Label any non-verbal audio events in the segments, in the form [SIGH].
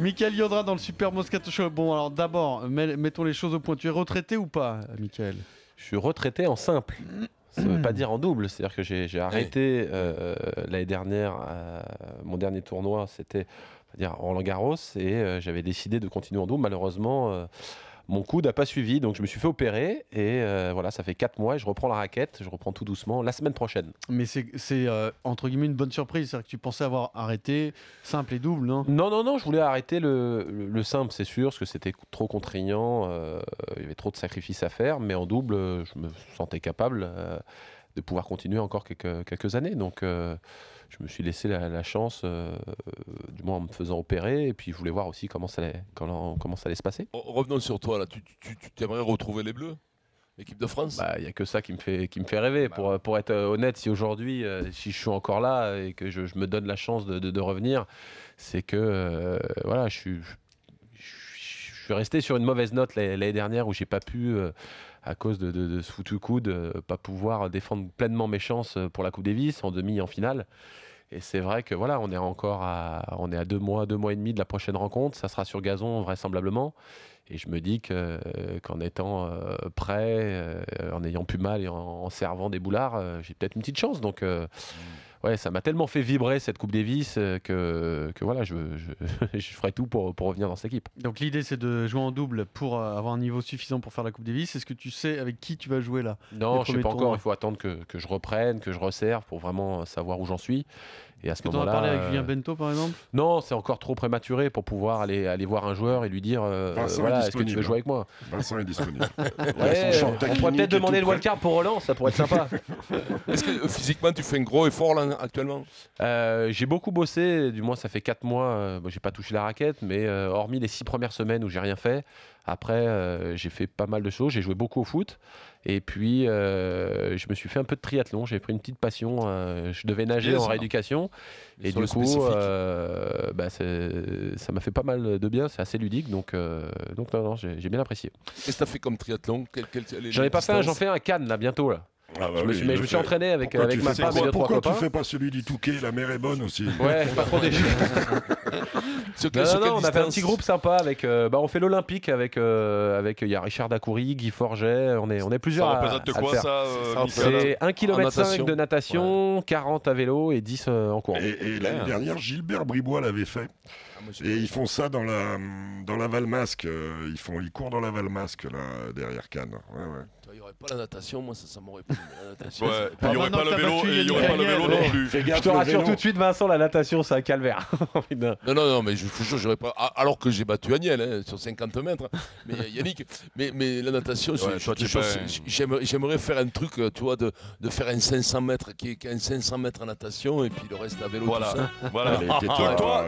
Michael Yodra dans le Super Moscato Show. Bon, alors d'abord, mettons les choses au point. Tu es retraité ou pas, Michael Je suis retraité en simple. Ça ne veut pas dire en double. C'est-à-dire que j'ai arrêté euh, l'année dernière, euh, mon dernier tournoi, c'était dire Roland Garros, et euh, j'avais décidé de continuer en double. Malheureusement mon coude n'a pas suivi, donc je me suis fait opérer. Et euh, voilà, ça fait 4 mois et je reprends la raquette, je reprends tout doucement la semaine prochaine. Mais c'est euh, entre guillemets une bonne surprise, c'est-à-dire que tu pensais avoir arrêté simple et double, non Non, non, non, je voulais arrêter le, simple, c'est sûr, parce que c'était trop contraignant, euh, il y avait trop de sacrifices à faire, mais en double, je me sentais capable de pouvoir continuer encore quelques, quelques années. Donc, euh, je me suis laissé la, chance, euh, du moins en me faisant opérer, et puis je voulais voir aussi comment ça allait, comment, ça allait se passer. Revenons sur toi, là, tu, tu, aimerais retrouver les Bleus L'équipe de France bah, Il n'y a que ça qui me fait, qui me fait rêver. Bah pour, pour être euh, honnête, si aujourd'hui, si je suis encore là et que je, me donne la chance de, de, de revenir, c'est que voilà, je suis suis resté sur une mauvaise note l'année dernière où j'ai pas pu, euh, à cause de, ce foutu coude, euh, pas pouvoir défendre pleinement mes chances euh, pour la Coupe Davis en demi en finale. Et c'est vrai que voilà, on est encore à, on est à deux mois, deux mois et demi de la prochaine rencontre. Ça sera sur gazon vraisemblablement. Et je me dis que qu'en étant prêt, en ayant plus mal et en, servant des boulards, j'ai peut-être une petite chance. Donc mmh ouais, ça m'a tellement fait vibrer cette Coupe Davis euh, que, que voilà, je, [LAUGHS] je, ferai tout pour, pour, revenir dans cette équipe. Donc l'idée, c'est de jouer en double pour euh, avoir un niveau suffisant pour faire la Coupe Davis. Est-ce que tu sais avec qui tu vas jouer là Non, je ne sais pas encore. Il faut attendre que, que, je reprenne, que je resserre pour vraiment savoir où j'en suis. Et à ce parlé avec euh, Julien Bento, par exemple Non, c'est encore trop prématuré pour pouvoir aller, aller voir un joueur et lui dire euh, voilà, est-ce que tu veux jouer avec moi Vincent est disponible. [LAUGHS] on pourrait peut-être demander le wildcard pour Roland, ça pourrait être sympa. [LAUGHS] est-ce que euh, physiquement, tu fais un gros effort là, actuellement euh, J'ai beaucoup bossé, du moins ça fait 4 mois. Bon, j'ai pas touché la raquette, mais hormis les 6 premières semaines où j'ai rien fait, après, j'ai fait pas mal de choses. J'ai joué beaucoup au foot. Et puis, euh, je me suis fait un peu de triathlon. J'ai pris une petite passion. Euh, je devais nager en rééducation. Et du coup, euh, bah, ça m'a fait pas mal de bien. C'est assez ludique. Donc, donc non, non j'ai bien apprécié. Et ça fait comme triathlon J'en ai pas fait j'en fais un canne là, bientôt. Là. Ah bah je, me suis, mais je suis entraîné avec, euh, ma femme et trois Pourquoi tu fais pas celui du Touquet La mer est bonne aussi. Ouais, pas trop déçu. [LAUGHS] non, non, on a fait un petit groupe sympa. Avec, euh, bah, on fait l'Olympique avec. Euh, avec, y a Richard Dacoury, Guy Forget. On est, on est plusieurs. Ça à, quoi ça C'est 1,5 km de natation, 40 à vélo et 10 en courant. Et, l'année dernière, Gilbert Bribois l'avait fait. Ah, et ils font ça dans la, dans la Valmasque. Ils, font, ils courent dans la Valmasque, là, derrière Cannes. Ouais, ouais il n'y aurait pas la natation, moi ça, m'aurait plu. [LAUGHS] il n'y ah, aurait pas le vélo, il n'y aurait pas le vélo non plus. Je te rassure tout de suite, Vincent, la natation, c'est un calvaire. [LAUGHS] Non, non, non, mais je vous pas. Alors que j'ai battu Agnès hein, sur 50 mètres. Hein. Mais [LAUGHS] Yannick, mais, mais la natation, j'aimerais- faire un truc, toi de, faire un 500 mètres, qui est un 500 mètres en natation et puis le reste à vélo. Voilà. Voilà.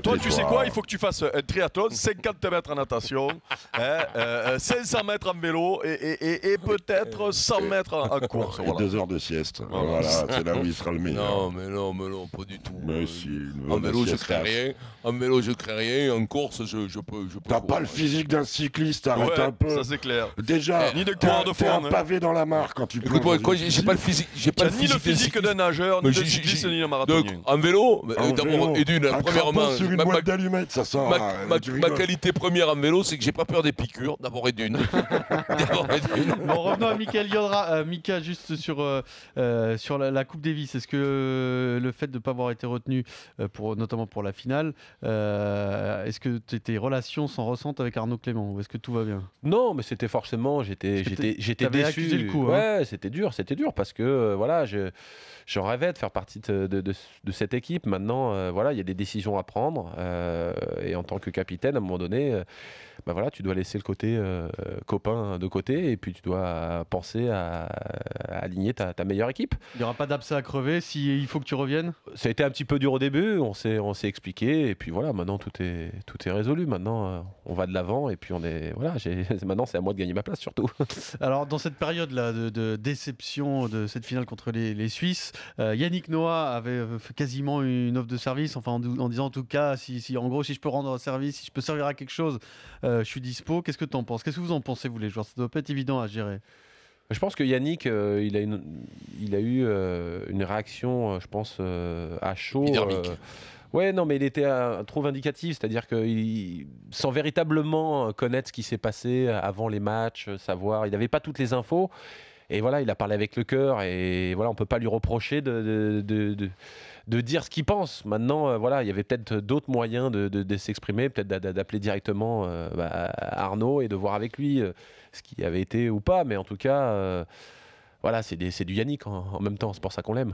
toi tu sais quoi Il faut que tu fasses un triathlon, 50 mètres en natation, 500 hein, euh, euh, mètres en vélo et peut-être 100 mètres en course. [LAUGHS] Voilà. Deux heures de sieste. Voilà, c'est là où il sera le meilleur. Non, mais non, mais non, pas du tout. Mais si, en vélo, je crée rien. En vélo, je crée rien. En course, je, peux. Je peux T'as pas le physique d'un cycliste, arrête un peu. Ça, c'est clair. Déjà, eh, ni de de un hein. pavé dans la mare quand tu écoute Quoi, j'ai pas le physique. J'ai pas le physique. Ni le physique d'un nageur, ni de cycliste, ni d'un marathonien. En vélo, d'abord, et d'une, premièrement. sur une boîte d'allumettes, ça sort. Ma euh, qualité première en vélo, c'est que j'ai pas peur des piqûres, d'abord et d'une. [LAUGHS] Bon, revenons euh, Mika, juste sur, euh, euh, sur la, Coupe Davis, est-ce que le fait de ne pas avoir été retenu, pour, notamment pour la finale, est-ce que tes relations s'en ressentent avec Arnaud Clément ou est-ce que tout va bien Non, mais c'était forcément, j'étais déçu. le coup, hein. c'était dur, c'était dur parce que voilà, je, rêvais de faire partie de, cette équipe. Maintenant, voilà, il y a des décisions à prendre et en tant que capitaine, à un moment donné, bah voilà, tu dois laisser le côté copain de côté et puis tu dois penser à, aligner ta, meilleure équipe. Il n'y aura pas d'abcès à crever s'il faut que tu reviennes Ça a été un petit peu dur au début, on s'est, on s'est expliqué, et puis voilà, maintenant tout est, tout est résolu. Maintenant, euh, on va de l'avant, et puis on est. Voilà, j'ai, [LAUGHS] maintenant c'est à moi de gagner ma place surtout. [LAUGHS] Alors, dans cette période-là de, déception de cette finale contre les, les Suisses, euh, Yannick Noah avait euh, fait quasiment une offre de service, enfin en, disant en tout cas, si, si, en gros, si je peux rendre un service, si je peux servir à quelque chose, je suis dispo. Qu'est-ce que tu en penses Qu'est-ce que vous en pensez, vous les joueurs Ça doit pas être évident à gérer. Je pense que Yannick, euh, il, a une, il a eu euh, une réaction, euh, je pense, à chaud. ouais, non, mais il était trop vindicatif, c'est-à-dire que il, sans véritablement connaître ce qui s'est passé avant les matchs, savoir, il n'avait pas toutes les infos. Et voilà, il a parlé avec le cœur. Et voilà, on peut pas lui reprocher de, de, dire ce qu'il pense. Maintenant, euh, voilà, il y avait peut-être d'autres moyens de, s'exprimer, peut-être d'appeler directement euh, bah, Arnaud et de voir avec lui euh, ce qui avait été ou pas. Mais en tout cas, voilà, c'est du Yannick en, hein, en même temps. C'est pour ça qu'on l'aime.